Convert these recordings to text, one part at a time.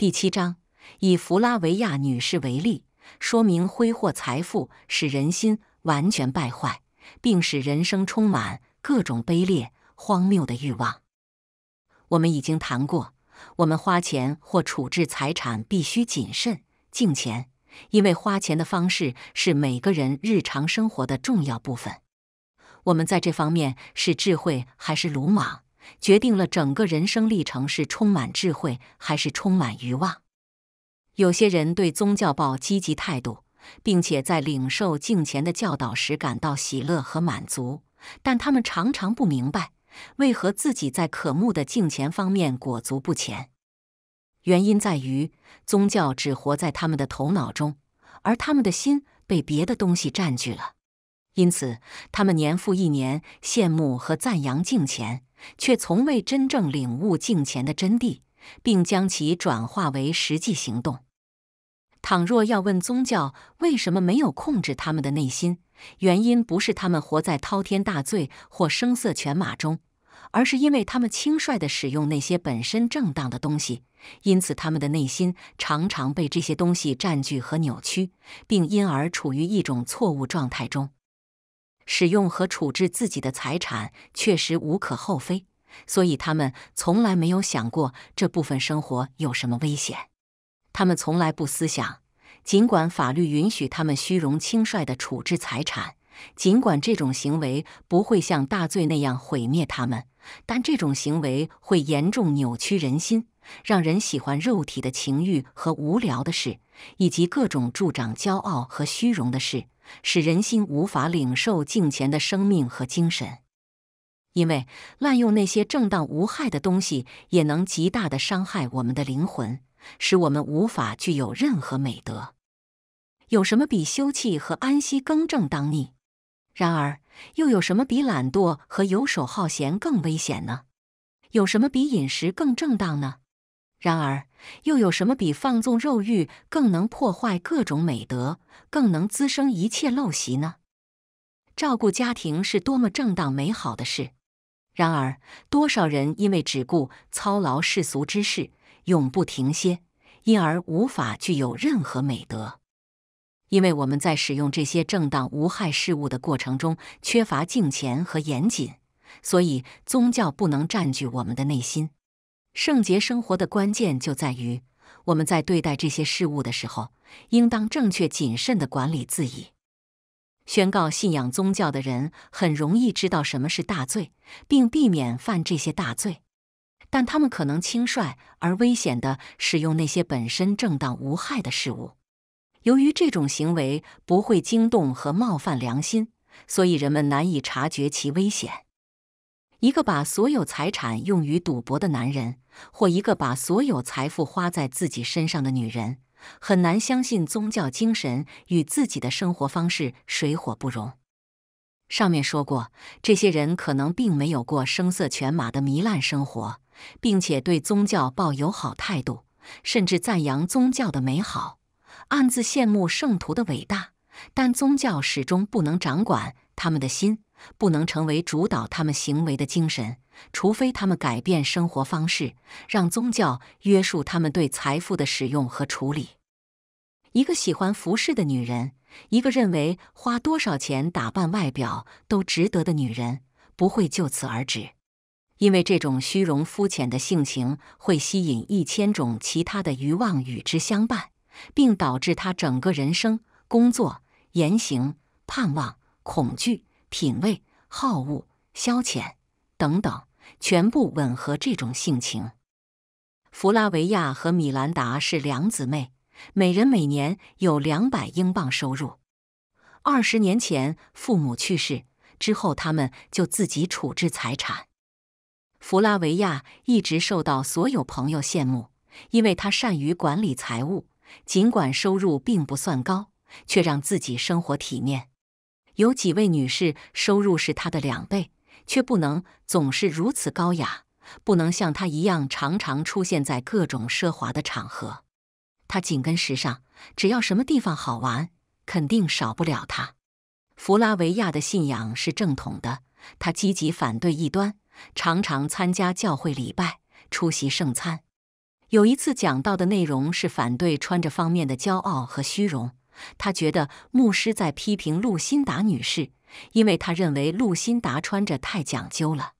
第七章，以弗拉维亚女士为例，说明挥霍财富使人心完全败坏，并使人生充满各种卑劣、荒谬的欲望。我们已经谈过，我们花钱或处置财产必须谨慎敬钱，因为花钱的方式是每个人日常生活的重要部分。我们在这方面是智慧还是鲁莽？决定了整个人生历程是充满智慧还是充满欲望。有些人对宗教抱积极态度，并且在领受敬虔的教导时感到喜乐和满足，但他们常常不明白为何自己在可慕的敬虔方面裹足不前。原因在于宗教只活在他们的头脑中，而他们的心被别的东西占据了，因此他们年复一年羡慕和赞扬敬虔。却从未真正领悟镜前的真谛，并将其转化为实际行动。倘若要问宗教为什么没有控制他们的内心，原因不是他们活在滔天大罪或声色犬马中，而是因为他们轻率地使用那些本身正当的东西，因此他们的内心常常被这些东西占据和扭曲，并因而处于一种错误状态中。使用和处置自己的财产确实无可厚非，所以他们从来没有想过这部分生活有什么危险。他们从来不思想，尽管法律允许他们虚荣轻率的处置财产，尽管这种行为不会像大罪那样毁灭他们，但这种行为会严重扭曲人心。让人喜欢肉体的情欲和无聊的事，以及各种助长骄傲和虚荣的事，使人心无法领受敬虔的生命和精神。因为滥用那些正当无害的东西，也能极大的伤害我们的灵魂，使我们无法具有任何美德。有什么比休憩和安息更正当逆？然而，又有什么比懒惰和游手好闲更危险呢？有什么比饮食更正当呢？然而，又有什么比放纵肉欲更能破坏各种美德、更能滋生一切陋习呢？照顾家庭是多么正当美好的事！然而，多少人因为只顾操劳世俗之事，永不停歇，因而无法具有任何美德。因为我们在使用这些正当无害事物的过程中缺乏敬虔和严谨，所以宗教不能占据我们的内心。圣洁生活的关键就在于，我们在对待这些事物的时候，应当正确谨慎的管理自己。宣告信仰宗教的人很容易知道什么是大罪，并避免犯这些大罪，但他们可能轻率而危险的使用那些本身正当无害的事物。由于这种行为不会惊动和冒犯良心，所以人们难以察觉其危险。一个把所有财产用于赌博的男人，或一个把所有财富花在自己身上的女人，很难相信宗教精神与自己的生活方式水火不容。上面说过，这些人可能并没有过声色犬马的糜烂生活，并且对宗教抱友好态度，甚至赞扬宗教的美好，暗自羡慕圣徒的伟大，但宗教始终不能掌管他们的心。不能成为主导他们行为的精神，除非他们改变生活方式，让宗教约束他们对财富的使用和处理。一个喜欢服饰的女人，一个认为花多少钱打扮外表都值得的女人，不会就此而止，因为这种虚荣肤浅的性情会吸引一千种其他的欲望与之相伴，并导致她整个人生、工作、言行、盼望、恐惧。品味、好物、消遣等等，全部吻合这种性情。弗拉维亚和米兰达是两姊妹，每人每年有两百英镑收入。二十年前父母去世之后，他们就自己处置财产。弗拉维亚一直受到所有朋友羡慕，因为她善于管理财务，尽管收入并不算高，却让自己生活体面。有几位女士收入是她的两倍，却不能总是如此高雅，不能像她一样常常出现在各种奢华的场合。她紧跟时尚，只要什么地方好玩，肯定少不了她。弗拉维亚的信仰是正统的，他积极反对异端，常常参加教会礼拜，出席圣餐。有一次讲到的内容是反对穿着方面的骄傲和虚荣。他觉得牧师在批评露辛达女士，因为他认为露辛达穿着太讲究了。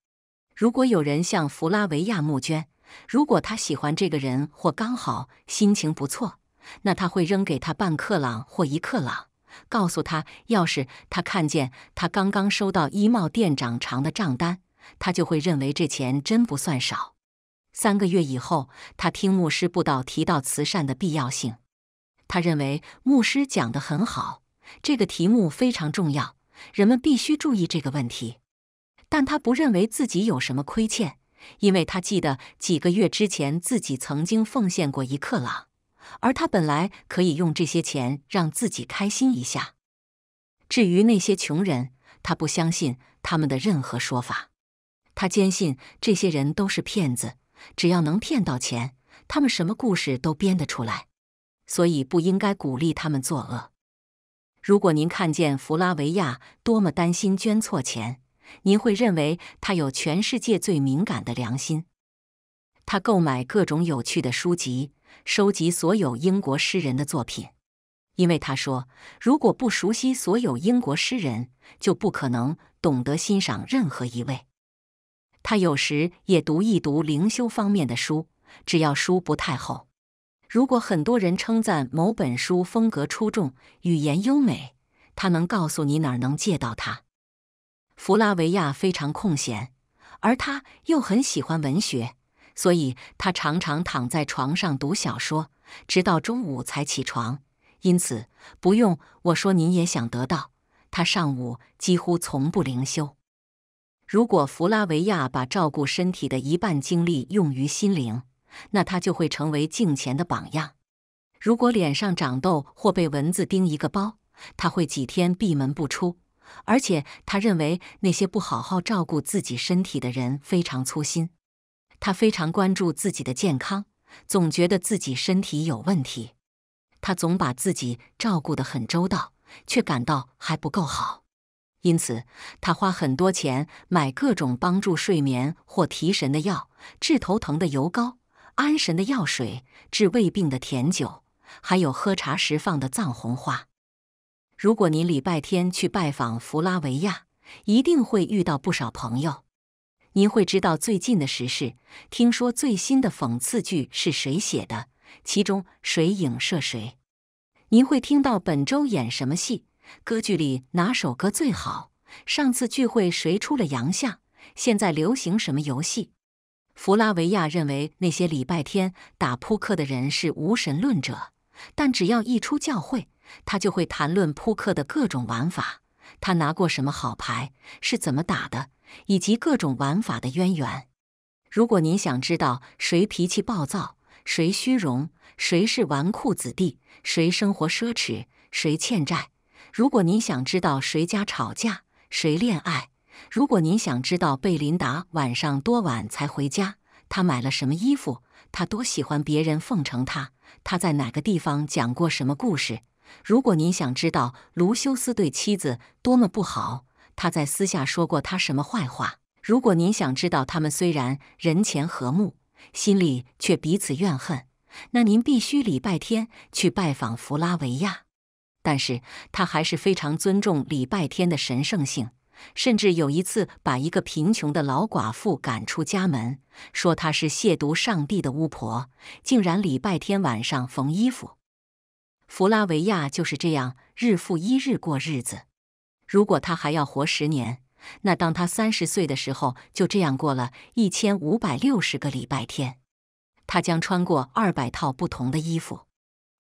如果有人向弗拉维亚募捐，如果他喜欢这个人或刚好心情不错，那他会扔给他半克朗或一克朗，告诉他，要是他看见他刚刚收到衣帽店长长的账单，他就会认为这钱真不算少。三个月以后，他听牧师布道提到慈善的必要性。他认为牧师讲的很好，这个题目非常重要，人们必须注意这个问题。但他不认为自己有什么亏欠，因为他记得几个月之前自己曾经奉献过一克朗，而他本来可以用这些钱让自己开心一下。至于那些穷人，他不相信他们的任何说法，他坚信这些人都是骗子，只要能骗到钱，他们什么故事都编得出来。所以不应该鼓励他们作恶。如果您看见弗拉维亚多么担心捐错钱，您会认为他有全世界最敏感的良心。他购买各种有趣的书籍，收集所有英国诗人的作品，因为他说，如果不熟悉所有英国诗人，就不可能懂得欣赏任何一位。他有时也读一读灵修方面的书，只要书不太厚。如果很多人称赞某本书风格出众、语言优美，他能告诉你哪能借到它。弗拉维亚非常空闲，而他又很喜欢文学，所以他常常躺在床上读小说，直到中午才起床。因此，不用我说，您也想得到。他上午几乎从不灵修。如果弗拉维亚把照顾身体的一半精力用于心灵，那他就会成为镜前的榜样。如果脸上长痘或被蚊子叮一个包，他会几天闭门不出。而且他认为那些不好好照顾自己身体的人非常粗心。他非常关注自己的健康，总觉得自己身体有问题。他总把自己照顾得很周到，却感到还不够好。因此，他花很多钱买各种帮助睡眠或提神的药，治头疼的油膏。安神的药水，治胃病的甜酒，还有喝茶时放的藏红花。如果您礼拜天去拜访弗拉维亚，一定会遇到不少朋友。您会知道最近的时事，听说最新的讽刺剧是谁写的，其中谁影射谁。您会听到本周演什么戏，歌剧里哪首歌最好，上次聚会谁出了洋相，现在流行什么游戏。弗拉维亚认为那些礼拜天打扑克的人是无神论者，但只要一出教会，他就会谈论扑克的各种玩法，他拿过什么好牌，是怎么打的，以及各种玩法的渊源。如果您想知道谁脾气暴躁，谁虚荣，谁是纨绔子弟，谁生活奢侈，谁欠债；如果您想知道谁家吵架，谁恋爱。如果您想知道贝琳达晚上多晚才回家，他买了什么衣服，他多喜欢别人奉承他，他在哪个地方讲过什么故事；如果您想知道卢修斯对妻子多么不好，他在私下说过他什么坏话；如果您想知道他们虽然人前和睦，心里却彼此怨恨，那您必须礼拜天去拜访弗拉维亚。但是他还是非常尊重礼拜天的神圣性。甚至有一次，把一个贫穷的老寡妇赶出家门，说她是亵渎上帝的巫婆，竟然礼拜天晚上缝衣服。弗拉维亚就是这样日复一日过日子。如果他还要活十年，那当他三十岁的时候，就这样过了一千五百六十个礼拜天。他将穿过二百套不同的衣服。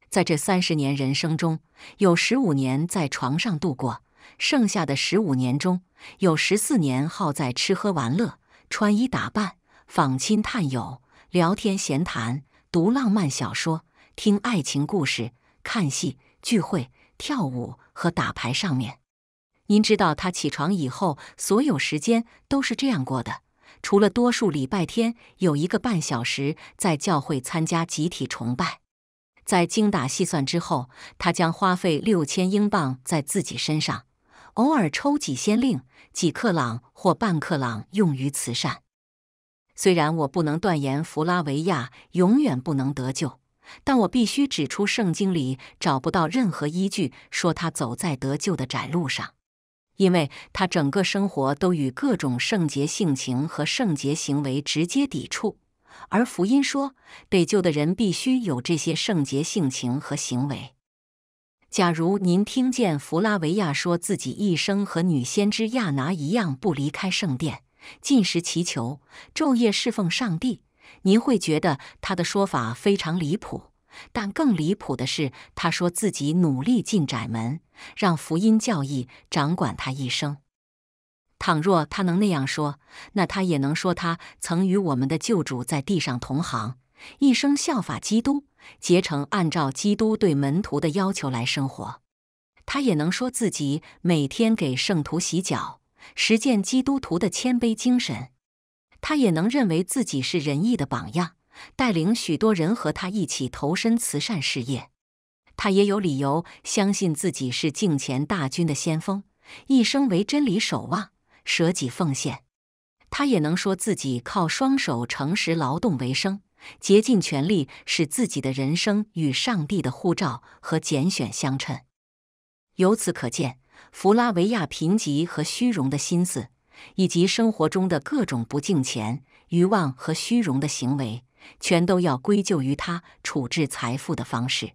在这三十年人生中，有十五年在床上度过。剩下的十五年中，有十四年耗在吃喝玩乐、穿衣打扮、访亲探友、聊天闲谈、读浪漫小说、听爱情故事、看戏、聚会、跳舞和打牌上面。您知道，他起床以后所有时间都是这样过的，除了多数礼拜天有一个半小时在教会参加集体崇拜。在精打细算之后，他将花费六千英镑在自己身上。偶尔抽几先令、几克朗或半克朗用于慈善。虽然我不能断言弗拉维亚永远不能得救，但我必须指出，圣经里找不到任何依据说他走在得救的窄路上，因为他整个生活都与各种圣洁性情和圣洁行为直接抵触，而福音说得救的人必须有这些圣洁性情和行为。假如您听见弗拉维亚说自己一生和女先知亚拿一样，不离开圣殿，进食、祈求、昼夜侍奉上帝，您会觉得他的说法非常离谱。但更离谱的是，他说自己努力进窄门，让福音教义掌管他一生。倘若他能那样说，那他也能说他曾与我们的救主在地上同行。一生效法基督，竭诚按照基督对门徒的要求来生活。他也能说自己每天给圣徒洗脚，实践基督徒的谦卑精神。他也能认为自己是仁义的榜样，带领许多人和他一起投身慈善事业。他也有理由相信自己是敬虔大军的先锋，一生为真理守望，舍己奉献。他也能说自己靠双手诚实劳动为生。竭尽全力使自己的人生与上帝的护照和拣选相称。由此可见，弗拉维亚贫瘠和虚荣的心思，以及生活中的各种不敬钱、欲望和虚荣的行为，全都要归咎于他处置财富的方式。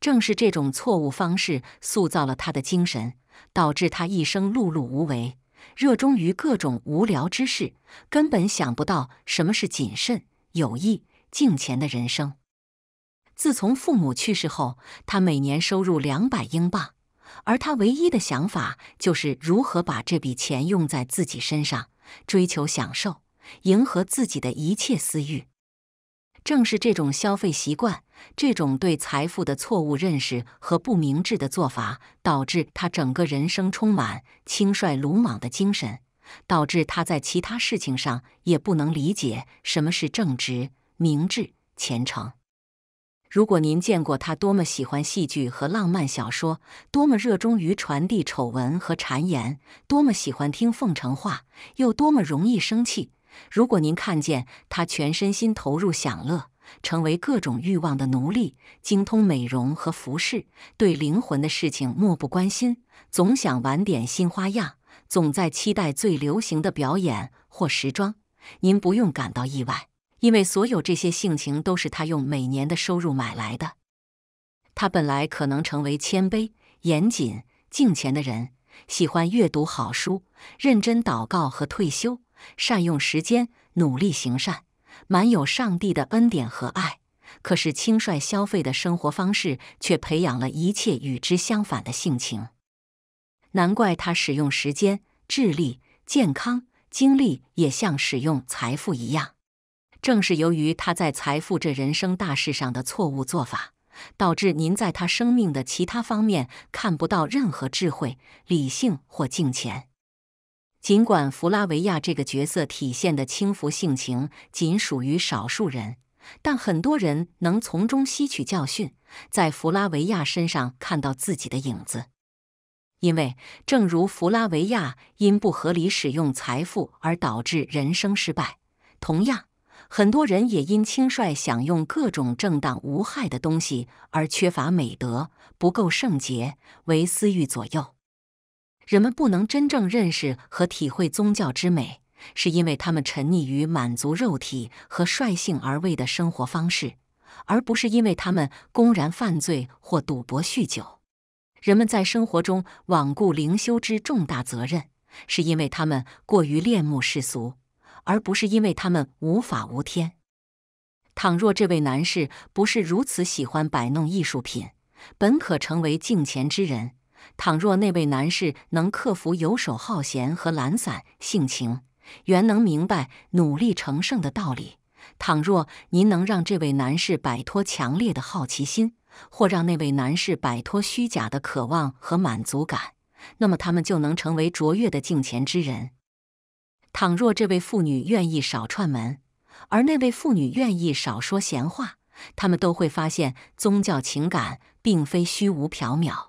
正是这种错误方式塑造了他的精神，导致他一生碌碌无为，热衷于各种无聊之事，根本想不到什么是谨慎。有意敬钱的人生。自从父母去世后，他每年收入两百英镑，而他唯一的想法就是如何把这笔钱用在自己身上，追求享受，迎合自己的一切私欲。正是这种消费习惯，这种对财富的错误认识和不明智的做法，导致他整个人生充满轻率鲁莽的精神。导致他在其他事情上也不能理解什么是正直、明智、虔诚。如果您见过他多么喜欢戏剧和浪漫小说，多么热衷于传递丑闻和谗言，多么喜欢听奉承话，又多么容易生气。如果您看见他全身心投入享乐，成为各种欲望的奴隶，精通美容和服饰，对灵魂的事情漠不关心，总想玩点新花样。总在期待最流行的表演或时装，您不用感到意外，因为所有这些性情都是他用每年的收入买来的。他本来可能成为谦卑、严谨、敬虔的人，喜欢阅读好书、认真祷告和退休，善用时间、努力行善，满有上帝的恩典和爱。可是轻率消费的生活方式却培养了一切与之相反的性情。难怪他使用时间、智力、健康、精力也像使用财富一样。正是由于他在财富这人生大事上的错误做法，导致您在他生命的其他方面看不到任何智慧、理性或敬虔。尽管弗拉维亚这个角色体现的轻浮性情仅属于少数人，但很多人能从中吸取教训，在弗拉维亚身上看到自己的影子。因为，正如弗拉维亚因不合理使用财富而导致人生失败，同样，很多人也因轻率享用各种正当无害的东西而缺乏美德，不够圣洁，为私欲左右。人们不能真正认识和体会宗教之美，是因为他们沉溺于满足肉体和率性而为的生活方式，而不是因为他们公然犯罪或赌博、酗酒。人们在生活中罔顾灵修之重大责任，是因为他们过于恋慕世俗，而不是因为他们无法无天。倘若这位男士不是如此喜欢摆弄艺术品，本可成为镜前之人；倘若那位男士能克服游手好闲和懒散性情，原能明白努力成圣的道理；倘若您能让这位男士摆脱强烈的好奇心，或让那位男士摆脱虚假的渴望和满足感，那么他们就能成为卓越的敬虔之人。倘若这位妇女愿意少串门，而那位妇女愿意少说闲话，他们都会发现宗教情感并非虚无缥缈。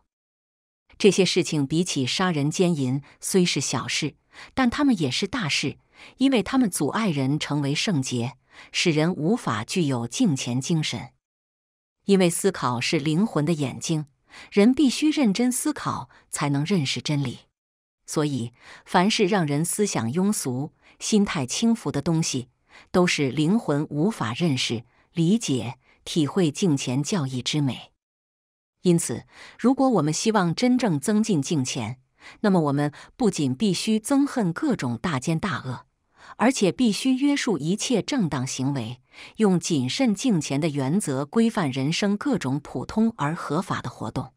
这些事情比起杀人、奸淫虽是小事，但他们也是大事，因为他们阻碍人成为圣洁，使人无法具有敬虔精神。因为思考是灵魂的眼睛，人必须认真思考才能认识真理。所以，凡是让人思想庸俗、心态轻浮的东西，都是灵魂无法认识、理解、体会镜前教义之美。因此，如果我们希望真正增进净前，那么我们不仅必须憎恨各种大奸大恶。而且必须约束一切正当行为，用谨慎敬虔的原则规范人生各种普通而合法的活动。